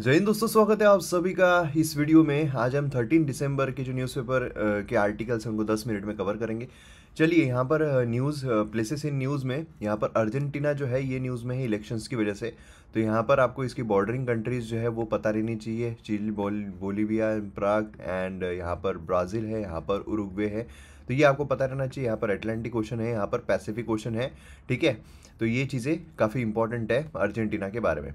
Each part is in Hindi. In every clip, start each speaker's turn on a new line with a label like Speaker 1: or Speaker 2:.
Speaker 1: जय हिंद दोस्तों स्वागत है आप सभी का इस वीडियो में आज हम 13 दिसंबर के जो न्यूज़पेपर के आर्टिकल्स उनको 10 मिनट में कवर करेंगे चलिए यहाँ पर न्यूज़ प्लेसेस इन न्यूज़ में यहाँ पर अर्जेंटीना जो है ये न्यूज़ में है इलेक्शंस की वजह से तो यहाँ पर आपको इसकी बॉर्डरिंग कंट्रीज़ जो है वो पता रहनी चाहिए चिली बोल बोलीविया प्राग एंड यहाँ पर ब्राज़ील है यहाँ पर उरुग्वे है तो ये आपको पता रहना चाहिए यहाँ पर अटलांटिक ओशन है यहाँ पर पैसिफिक ओशन है ठीक है तो ये चीज़ें काफ़ी इंपॉर्टेंट है अर्जेंटीना के बारे में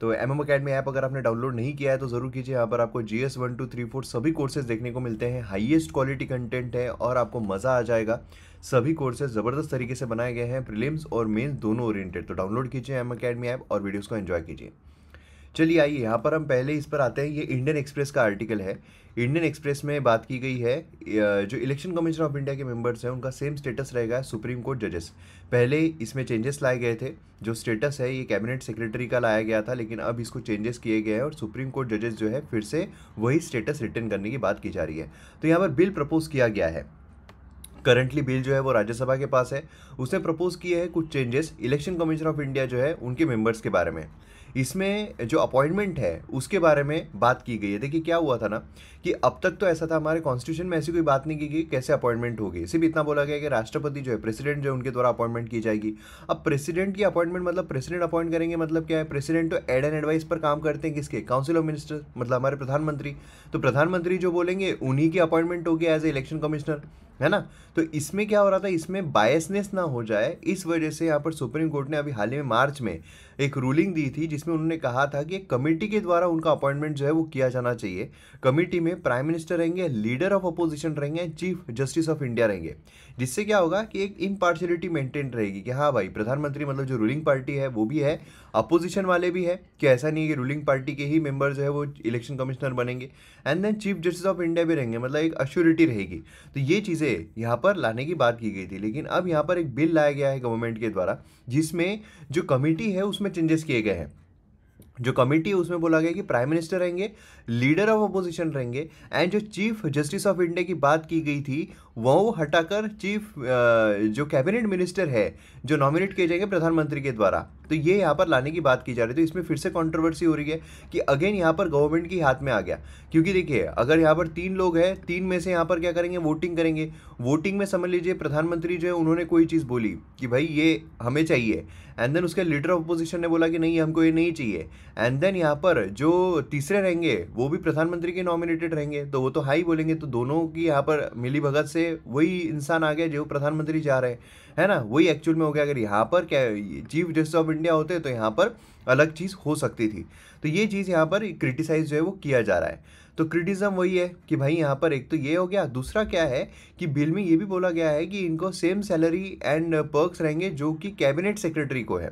Speaker 1: तो एम एम अकेडमी ऐप अगर आपने डाउनलोड नहीं किया है तो ज़रूर कीजिए यहाँ पर आपको G S one two three four सभी कोर्सेज देखने को मिलते हैं हाईएस्ट क्वालिटी कंटेंट है और आपको मज़ा आ जाएगा सभी कोर्सेज ज़बरदस्त तरीके से बनाए गए हैं प्रीलिम्स और मेन्स दोनों ओरिएंटेड तो डाउनलोड कीजिए एम अकेडमी ऐप और वीडियोज़ को एन्जॉय कीजिए चलिए आइए यहाँ पर हम पहले इस पर आते हैं ये इंडियन एक्सप्रेस का आर्टिकल है इंडियन एक्सप्रेस में बात की गई है जो इलेक्शन कमीशन ऑफ इंडिया के मेंबर्स हैं उनका सेम स्टेटस रहेगा सुप्रीम कोर्ट जजेस पहले इसमें चेंजेस लाए गए थे जो स्टेटस है ये कैबिनेट सेक्रेटरी का लाया गया था लेकिन अब इसको चेंजेस किए गए हैं और सुप्रीम कोर्ट जजेस जो है फिर से वही स्टेटस रिटर्न करने की बात की जा रही है तो यहाँ पर बिल प्रपोज किया गया है करंटली बिल जो है वो राज्यसभा के पास है उसने प्रपोज किए हैं कुछ changes election commission of India जो है उनके मेंबर्स के बारे में इसमें जो अपॉइंटमेंट है उसके बारे में बात की गई है देखिए क्या हुआ था ना कि अब तक तो ऐसा था हमारे कॉन्स्टिट्यूशन में ऐसी कोई बात नहीं की गई कैसे अपॉइंटमेंट होगी सिर्फ इतना बोला गया कि राष्ट्रपति जो है प्रेसिडेंट जो है उनके द्वारा अपॉइंटमेंट की जाएगी अब प्रेसिडेंट की अपॉइंटमेंट मतलब प्रेसिडेंट अपॉइंट करेंगे मतलब क्या है प्रेसिडेंट तो एड एंड एडवाइस पर काम करते हैं किसके काउंसिल ऑफ मिनिस्टर मतलब हमारे प्रधानमंत्री तो प्रधानमंत्री जो बोलेंगे उन्हीं की अपॉइंटमेंट होगी एज ए इलेक्शन कमिश्नर है ना तो इसमें क्या हो रहा था इसमें बायसनेस ना हो जाए इस वजह से यहाँ पर सुप्रीम कोर्ट ने अभी हाल ही में मार्च में एक रूलिंग दी थी जिसमें उन्होंने कहा था कि एक कमेटी के द्वारा उनका अपॉइंटमेंट जो है वो किया जाना चाहिए कमेटी में प्राइम मिनिस्टर रहेंगे लीडर ऑफ अपोजिशन रहेंगे चीफ जस्टिस ऑफ इंडिया रहेंगे जिससे क्या होगा कि एक इम्पार्शलिटी मेंटेन रहेगी कि हाँ भाई प्रधानमंत्री मतलब जो रूलिंग पार्टी है वो भी है अपोजिशन वाले भी है कि ऐसा नहीं है कि रूलिंग पार्टी के ही मेंबर जो है वो इलेक्शन कमिश्नर बनेंगे and then chief justice of India भी रहेंगे मतलब एक अश्योरिटी रहेगी तो ये चीज़ें से यहाँ पर लाने की बात की गई थी लेकिन अब यहाँ पर एक बिल लाया गया है गवर्नमेंट के द्वारा जिसमें जो कमेटी है उसमें चेंजेस किए गए हैं जो कमेटी है उसमें बोला गया कि प्राइम मिनिस्टर रहेंगे लीडर ऑफ अपोजिशन रहेंगे एंड जो चीफ जस्टिस ऑफ इंडिया की बात की गई थी वो हटाकर चीफ जो कैबिनेट मिनिस्टर है जो नॉमिनेट किए जाएंगे प्रधानमंत्री के द्वारा तो ये यहाँ पर लाने की बात की जा रही है तो इसमें फिर से कंट्रोवर्सी हो रही है कि अगेन यहाँ पर गवर्नमेंट के हाथ में आ गया क्योंकि देखिए अगर यहाँ पर तीन लोग हैं तीन में से यहाँ पर क्या करेंगे वोटिंग करेंगे वोटिंग में समझ लीजिए प्रधानमंत्री जो है उन्होंने कोई चीज़ बोली कि भाई ये हमें चाहिए एंड देन उसके लीडर ऑफ अपोजिशन ने बोला कि नहीं हमको ये नहीं चाहिए एंड देन यहाँ पर जो तीसरे रहेंगे वो भी प्रधानमंत्री के नॉमिनेटेड रहेंगे तो वो तो हाई बोलेंगे तो दोनों की यहाँ पर मिली भगत से वही इंसान आ गया जो प्रधानमंत्री जा रहे हैं है ना वही एक्चुअल में हो गया अगर यहाँ पर क्या चीफ जस्टिस ऑफ इंडिया होते तो यहाँ पर अलग चीज़ हो सकती थी तो ये चीज़ यहाँ पर क्रिटिसाइज जो है वो किया जा रहा है तो क्रिटिज्म वही है कि भाई यहाँ पर एक तो ये हो गया दूसरा क्या है कि बिल में ये भी बोला गया है कि इनको सेम सैलरी एंड पर्क्स रहेंगे जो कि कैबिनेट सेक्रेटरी को है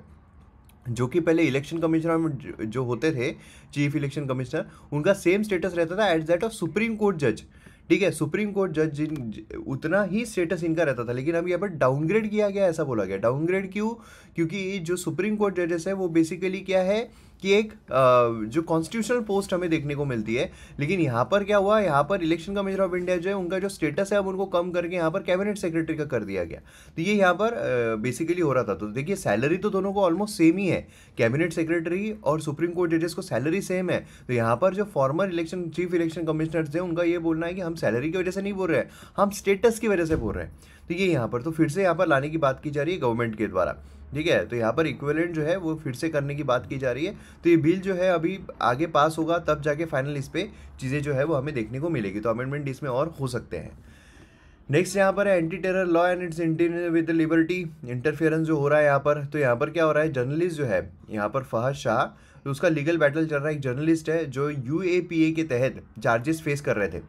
Speaker 1: जो कि पहले इलेक्शन कमिश्नर जो होते थे चीफ इलेक्शन कमिश्नर उनका सेम स्टेटस रहता था at that of supreme court जज ठीक है सुप्रीम कोर्ट जज जिन उतना ही स्टेटस इनका रहता था लेकिन अब यहाँ पर डाउनग्रेड किया गया ऐसा बोला गया डाउनग्रेड क्यों क्योंकि जो सुप्रीम कोर्ट जजेस है वो बेसिकली क्या है कि एक जो कॉन्स्टिट्यूशनल पोस्ट हमें देखने को मिलती है लेकिन यहाँ पर क्या हुआ यहाँ पर इलेक्शन कमिश्नर ऑफ इंडिया जो है उनका जो स्टेटस है अब उनको कम करके यहाँ पर कैबिनेट सेक्रेटरी का कर दिया गया तो ये यहाँ पर बेसिकली हो रहा था तो देखिए सैलरी तो दोनों को ऑलमोस्ट सेम ही है कैबिनेट सेक्रेटरी और सुप्रीम कोर्ट जजेस को सैलरी सेम है तो यहाँ पर जो former election chief election commissioners हैं उनका ये बोलना है कि हम सैलरी की वजह से नहीं बोल रहे हैं हम स्टेटस की वजह से बोल रहे हैं तो ये यहाँ पर तो फिर से यहाँ पर लाने की बात की जा रही है गवर्नमेंट के द्वारा ठीक है तो यहाँ पर इक्विवेलेंट जो है वो फिर से करने की बात की जा रही है तो ये बिल जो है अभी आगे पास होगा तब जाके फाइनल इस पर चीज़ें जो है वो हमें देखने को मिलेगी तो अमेंडमेंट इसमें और हो सकते हैं नेक्स्ट यहाँ पर है anti terror law and its with liberty interference जो हो रहा है यहाँ पर तो यहाँ पर क्या हो रहा है जर्नलिस्ट जो है यहाँ पर फहद शाह तो उसका लीगल बैटल चल रहा है एक जर्नलिस्ट है जो यू के तहत चार्जेस फेस कर रहे थे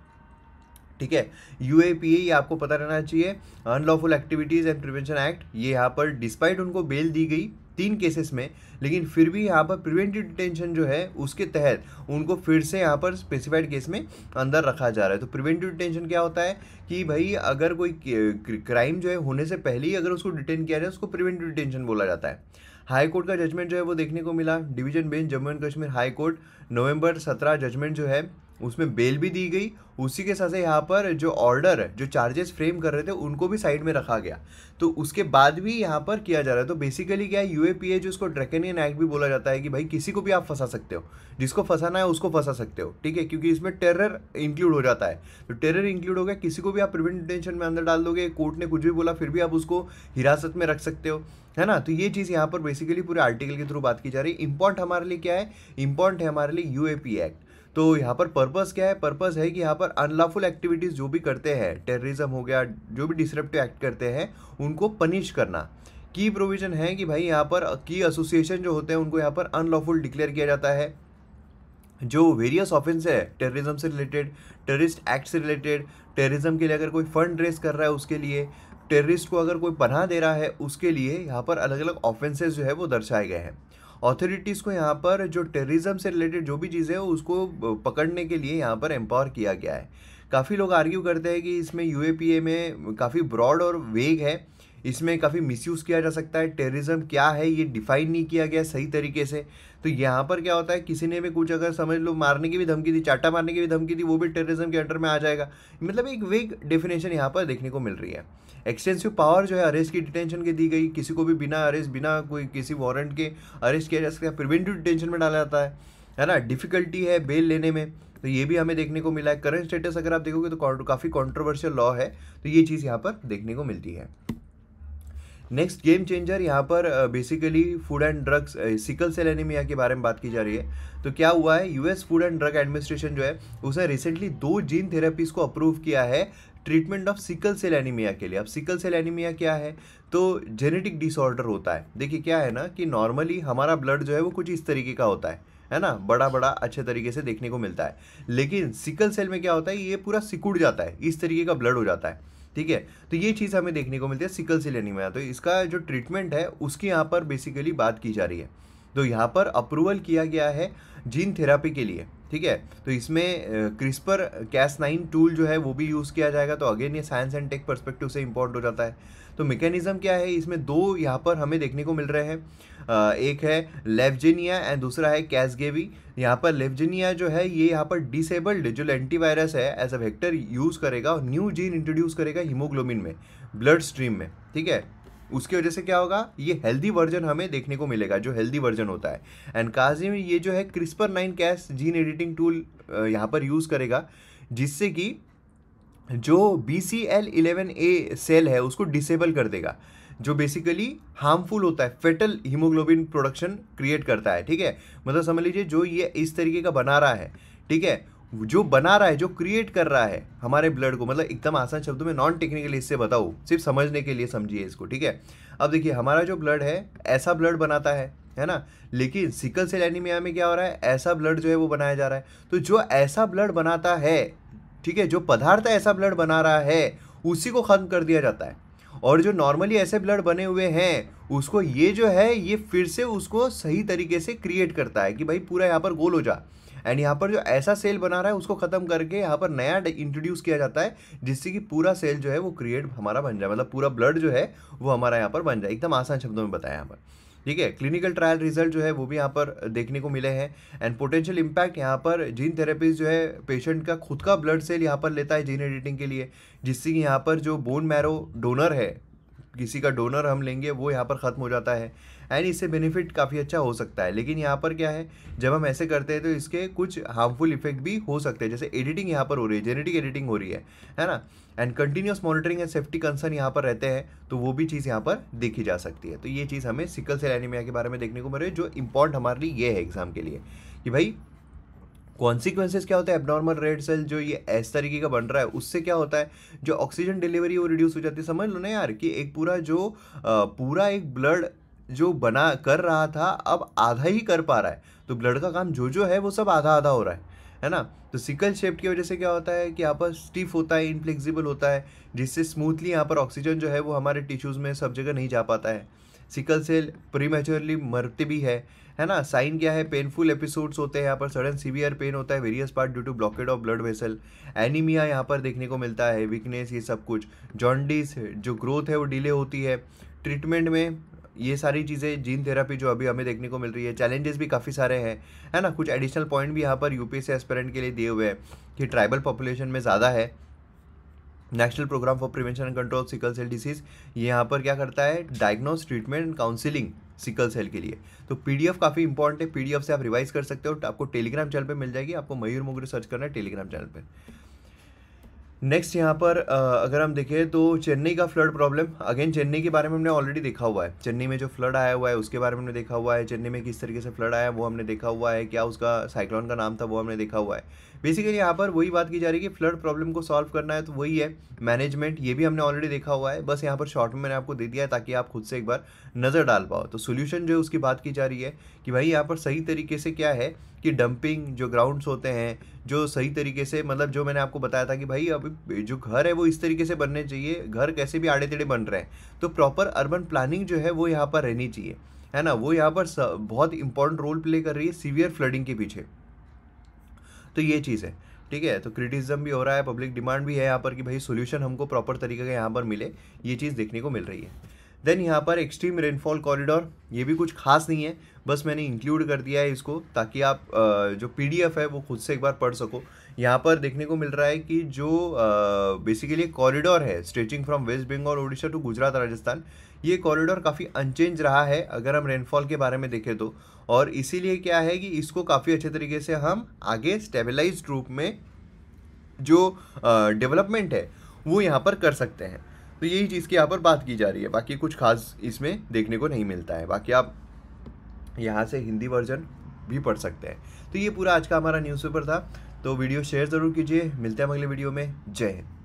Speaker 1: ठीक है यू ए आपको पता रहना चाहिए unlawful activities and prevention act ये यहाँ पर डिस्पाइट उनको बेल दी गई तीन केसेस में लेकिन फिर भी यहाँ पर प्रिवेंटिव डिटेंशन जो है उसके तहत उनको फिर से यहाँ पर स्पेसिफाइड केस में अंदर रखा जा रहा है तो प्रिवेंटिव डिटेंशन क्या होता है कि भाई अगर कोई क्राइम जो है होने से पहले ही अगर उसको डिटेन किया जाए उसको प्रिवेंटिव डिटेंशन बोला जाता है हाई कोर्ट का जजमेंट जो है वो देखने को मिला division bench Jammu and Kashmir high court November सत्रह जजमेंट जो है उसमें बेल भी दी गई उसी के साथ यहाँ पर जो ऑर्डर जो चार्जेस फ्रेम कर रहे थे उनको भी साइड में रखा गया तो उसके बाद भी यहाँ पर किया जा रहा है तो बेसिकली क्या है यू जो उसको ड्रैकनियन एक्ट भी बोला जाता है कि भाई किसी को भी आप फंसा सकते हो जिसको फंसाना है उसको फंसा सकते हो ठीक है क्योंकि इसमें टेरर इंक्लूड हो जाता है तो टेरर इंक्लूड हो गया किसी को भी आप प्रिवेंट डिटेंशन में अंदर डाल दोगे कोर्ट ने कुछ भी बोला फिर भी आप उसको हिरासत में रख सकते हो है ना तो ये चीज़ यहाँ पर बेसिकली पूरे आर्टिकल के थ्रू बात की जा रही है इंपॉर्ट हमारे लिए क्या है इंपॉर्ट है हमारे लिए यू एक्ट तो यहाँ पर पर्पज़ क्या है पर्पज़ है कि यहाँ पर अनलॉफुल एक्टिविटीज़ जो भी करते हैं टेररिज्म हो गया जो भी डिसरप्टिव एक्ट करते हैं उनको पनिश करना की प्रोविज़न है कि भाई यहाँ पर की एसोसिएशन जो होते हैं उनको यहाँ पर अनलॉफुल डिक्लेयर किया जाता है जो वेरियस ऑफेंस है टेररिज्म से रिलेटेड टेररिस्ट एक्ट से रिलेटेड टेररिज्म के लिए अगर कोई फंड रेस कर रहा है उसके लिए टेररिस्ट को अगर कोई पनाह दे रहा है उसके लिए यहाँ पर अलग अलग ऑफेंसेस जो है वो दर्शाए गए हैं अथॉरिटीज़ को यहाँ पर जो टेररिज्म से रिलेटेड जो भी चीज़ें है उसको पकड़ने के लिए यहाँ पर एम्पावर किया गया है काफ़ी लोग आर्ग्यू करते हैं कि इसमें यू में काफ़ी ब्रॉड और वेग है इसमें काफ़ी मिसयूज़ किया जा सकता है टेररिज्म क्या है ये डिफाइन नहीं किया गया सही तरीके से तो यहाँ पर क्या होता है किसी ने भी कुछ अगर समझ लो मारने की भी धमकी दी चाटा मारने की भी धमकी दी वो भी टेररिज्म के अंडर में आ जाएगा मतलब एक वेग डेफिनेशन यहाँ पर देखने को मिल रही है एक्सटेंसिव पावर जो है अरेस्ट की डिटेंशन के दी गई किसी को भी बिना अरेस्ट बिना कोई किसी वारंट के अरेस्ट किया जा सकता है प्रिवेंटिव डिटेंशन में डाला जाता है है ना डिफ़िकल्टी है बेल लेने में तो ये भी हमें देखने को मिला है करंट स्टेटस अगर आप देखोगे तो काफ़ी कॉन्ट्रोवर्शियल लॉ है तो ये चीज़ यहाँ पर देखने को मिलती है नेक्स्ट गेम चेंजर यहाँ पर basically food and drugs sickle cell anaemia के बारे में बात की जा रही है तो क्या हुआ है US food and drug administration जो है उसने रिसेंटली दो जीन थेरेपीज को अप्रूव किया है treatment of sickle cell anaemia के लिए अब सिकल सेल एनीमिया क्या है तो जेनेटिक डिसऑर्डर होता है देखिए क्या है ना कि नॉर्मली हमारा ब्लड जो है वो कुछ इस तरीके का होता है है ना बड़ा बड़ा अच्छे तरीके से देखने को मिलता है लेकिन सिकल सेल में क्या होता है ये पूरा सिकुड़ जाता है इस तरीके का ब्लड हो जाता है ठीक है तो ये चीज़ हमें देखने को मिलती है सिकल सेल एनीमिया तो इसका जो ट्रीटमेंट है उसकी यहाँ पर बेसिकली बात की जा रही है तो यहाँ पर अप्रूवल किया गया है जीन थेरापी के लिए ठीक है तो इसमें क्रिस्पर कैस नाइन टूल जो है वो भी यूज़ किया जाएगा तो अगेन ये साइंस एंड टेक परस्पेक्टिव से इम्पोर्टेंट हो जाता है तो मेकेनिज़्म क्या है इसमें दो यहाँ पर हमें देखने को मिल रहे हैं एक है लेवजिनिया एंड दूसरा है कैसगेवी यहाँ पर लेवजिनिया जो है ये यहाँ पर डिसेबल्ड जो एंटीवायरस है एज अ वेक्टर यूज़ करेगा और न्यू जीन इंट्रोड्यूस करेगा हीमोग्लोबिन में ब्लड स्ट्रीम में ठीक है उसकी वजह से क्या होगा ये हेल्दी वर्जन हमें देखने को मिलेगा जो हेल्दी वर्जन होता है एंड काजी में ये जो है CRISPR nine Cas gene editing tool यहाँ पर यूज़ करेगा जिससे कि जो B C L eleven A cell है उसको डिसेबल कर देगा जो बेसिकली हार्मफुल होता है फेटल हीमोग्लोबिन प्रोडक्शन क्रिएट करता है ठीक है मतलब समझ लीजिए जो ये इस तरीके का बना रहा है ठीक है जो बना रहा है जो क्रिएट कर रहा है हमारे ब्लड को मतलब एकदम आसान शब्दों में नॉन टेक्निकली इससे बताऊँ सिर्फ समझने के लिए समझिए इसको ठीक है अब देखिए हमारा जो ब्लड है ऐसा ब्लड बनाता है है ना लेकिन सिकल सेल एनीमिया में क्या हो रहा है ऐसा ब्लड जो है वो बनाया जा रहा है तो जो ऐसा ब्लड बनाता है ठीक है जो पदार्थ ऐसा ब्लड बना रहा है उसी को ख़त्म कर दिया जाता है और जो नॉर्मली ऐसे ब्लड बने हुए हैं उसको ये जो है ये फिर से उसको सही तरीके से क्रिएट करता है कि भाई पूरा यहाँ पर गोल हो जा एंड यहाँ पर जो ऐसा सेल बना रहा है उसको ख़त्म करके यहाँ पर नया इंट्रोड्यूस किया जाता है जिससे कि पूरा सेल जो है वो क्रिएट हमारा बन जाए मतलब पूरा ब्लड जो है वो हमारा यहाँ पर बन जाए एकदम आसान शब्दों में बताया यहाँ पर ठीक है क्लिनिकल ट्रायल रिजल्ट जो है वो भी यहाँ पर देखने को मिले हैं एंड पोटेंशियल इम्पैक्ट यहाँ पर जीन थेरेपीज जो है पेशेंट का खुद का ब्लड सेल यहाँ पर लेता है जीन एडिटिंग के लिए जिससे कि यहाँ पर जो बोन मैरो डोनर है किसी का डोनर हम लेंगे वो यहाँ पर ख़त्म हो जाता है एंड इससे बेनिफिट काफ़ी अच्छा हो सकता है लेकिन यहाँ पर क्या है जब हम ऐसे करते हैं तो इसके कुछ हार्मफुल इफेक्ट भी हो सकते हैं जैसे एडिटिंग यहाँ पर हो रही है जेनेटिक एडिटिंग हो रही है है ना and continuous monitoring and safety concern यहाँ पर रहते हैं तो वो भी चीज़ यहाँ पर देखी जा सकती है तो ये चीज़ हमें सिकल सेल एनीमिया के बारे में देखने को मिल रही है जो इम्पॉर्ट हमारे लिए ये है एग्ज़ाम के लिए कि भाई कॉन्सिक्वेंसेज क्या होता है एबनॉर्मल रेड सेल जो ये ऐसे तरीके का बन रहा है उससे क्या होता है जो ऑक्सीजन डिलीवरी वो रिड्यूस हो जाती है समझ लो ना यार कि एक पूरा जो पूरा एक ब्लड जो बना कर रहा था अब आधा ही कर पा रहा है तो ब्लड का काम जो जो है वो सब आधा आधा हो रहा है है ना तो सिकल शेप की वजह से क्या होता है कि यहाँ पर स्टिफ होता है इनफ्लेक्सिबल होता है जिससे स्मूथली यहाँ पर ऑक्सीजन जो है वो हमारे टिश्यूज़ में सब जगह नहीं जा पाता है सिकल सेल प्रीमेच्योरली मरती भी है है ना साइन क्या है पेनफुल एपिसोड्स होते हैं यहाँ पर सडन सीवियर पेन होता है various part due to blockade of blood vessel anaemia यहाँ पर देखने को मिलता है वीकनेस ये सब कुछ जॉन्डिस जो ग्रोथ है वो डिले होती है ट्रीटमेंट में ये सारी चीज़ें जीन थेरेपी जो अभी हमें देखने को मिल रही है चैलेंजेस भी काफ़ी सारे हैं है ना कुछ एडिशनल पॉइंट भी यहाँ पर यूपीएससी एस्पेरेंट के लिए दिए हुए हैं कि ट्राइबल पॉपुलेशन में ज़्यादा है national programme for prevention and control sickle cell disease ये यहाँ पर क्या करता है diagnose treatment and counselling sickle cell के लिए तो पीडीएफ काफ़ी इंपॉर्टेंट है पीडीएफ से आप रिवाइज कर सकते हो आपको टेलीग्राम चैनल पे मिल जाएगी आपको मयूर मोगरे सर्च करना है टेलीग्राम चैनल पे नेक्स्ट यहाँ पर अगर हम देखें तो चेन्नई का फ्लड प्रॉब्लम अगेन चेन्नई के बारे में हमने ऑलरेडी देखा हुआ है चेन्नई में जो फ्लड आया हुआ है उसके बारे में हमने देखा हुआ है चेन्नई में किस तरीके से फ्लड आया वो हमने देखा हुआ है क्या उसका साइक्लोन का नाम था वो हमने देखा हुआ है बेसिकली यहाँ पर वही बात की जा रही है कि फ्लड प्रॉब्लम को सॉल्व करना है तो वही है मैनेजमेंट ये भी हमने ऑलरेडी देखा हुआ है बस यहाँ पर शॉर्ट में मैंने आपको दे दिया है ताकि आप खुद से एक बार नज़र डाल पाओ तो सोल्यूशन जो है उसकी बात की जा रही है कि भाई यहाँ पर सही तरीके से क्या है कि डंपिंग जो ग्राउंड्स होते हैं जो सही तरीके से मतलब जो मैंने आपको बताया था कि भाई अभी जो घर है वो इस तरीके से बनने चाहिए घर कैसे भी आड़े तेड़े बन रहे हैं तो प्रॉपर अर्बन प्लानिंग जो है वो यहाँ पर रहनी चाहिए है ना वो यहाँ पर बहुत इंपॉर्टेंट रोल प्ले कर रही है सीवियर फ्लडिंग के पीछे तो ये चीज़ है ठीक है तो क्रिटिसिज्म भी हो रहा है पब्लिक डिमांड भी है यहाँ पर कि भाई सोल्यूशन हमको प्रॉपर तरीके का यहाँ पर मिले ये चीज़ देखने को मिल रही है देन यहाँ पर एक्सट्रीम रेनफॉल कॉरिडोर ये भी कुछ खास नहीं है बस मैंने इंक्लूड कर दिया है इसको ताकि आप जो पीडीएफ है वो खुद से एक बार पढ़ सको यहाँ पर देखने को मिल रहा है कि जो बेसिकली कॉरिडोर है stretching from West Bengal Orissa to Gujarat Rajasthan ये कॉरिडोर काफ़ी अनचेंज रहा है अगर हम रेनफॉल के बारे में देखें तो और इसीलिए क्या है कि इसको काफ़ी अच्छे तरीके से हम आगे स्टेबलाइज रूप में जो डेवलपमेंट है वो यहाँ पर कर सकते हैं तो यही चीज़ की यहाँ पर बात की जा रही है बाकी कुछ खास इसमें देखने को नहीं मिलता है बाकी आप यहाँ से हिंदी वर्जन भी पढ़ सकते हैं तो ये पूरा आज का हमारा न्यूज़पेपर था तो वीडियो शेयर ज़रूर कीजिए मिलते हैं अगले वीडियो में जय हिंद